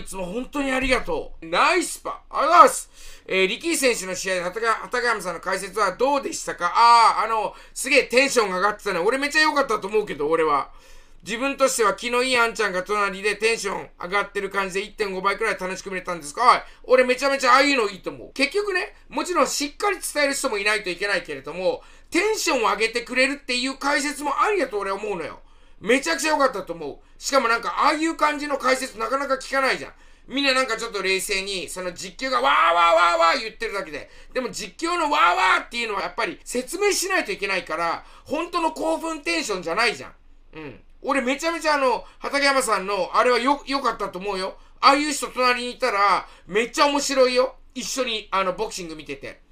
いつも本当にありがとう。ナイスパありがとうございます、えー、力選手の試合で畑山さんの解説はどうでしたかああ、あの、すげえテンションが上がってたね。俺めっちゃ良かったと思うけど、俺は。自分としては気のいいあんちゃんが隣でテンション上がってる感じで1.5倍くらい楽しく見れたんですかはい。俺めちゃめちゃああいうのいいと思う。結局ね、もちろんしっかり伝える人もいないといけないけれども、テンションを上げてくれるっていう解説もありやと俺は思うのよ。めちゃくちゃ良かったと思う。しかもなんか、ああいう感じの解説なかなか聞かないじゃん。みんななんかちょっと冷静に、その実況がわーわーわーわー言ってるだけで、でも実況のわーわーっていうのはやっぱり説明しないといけないから、本当の興奮テンションじゃないじゃん。うん。俺めちゃめちゃあの、畠山さんの、あれはよ、良かったと思うよ。ああいう人隣にいたら、めっちゃ面白いよ。一緒に、あの、ボクシング見てて。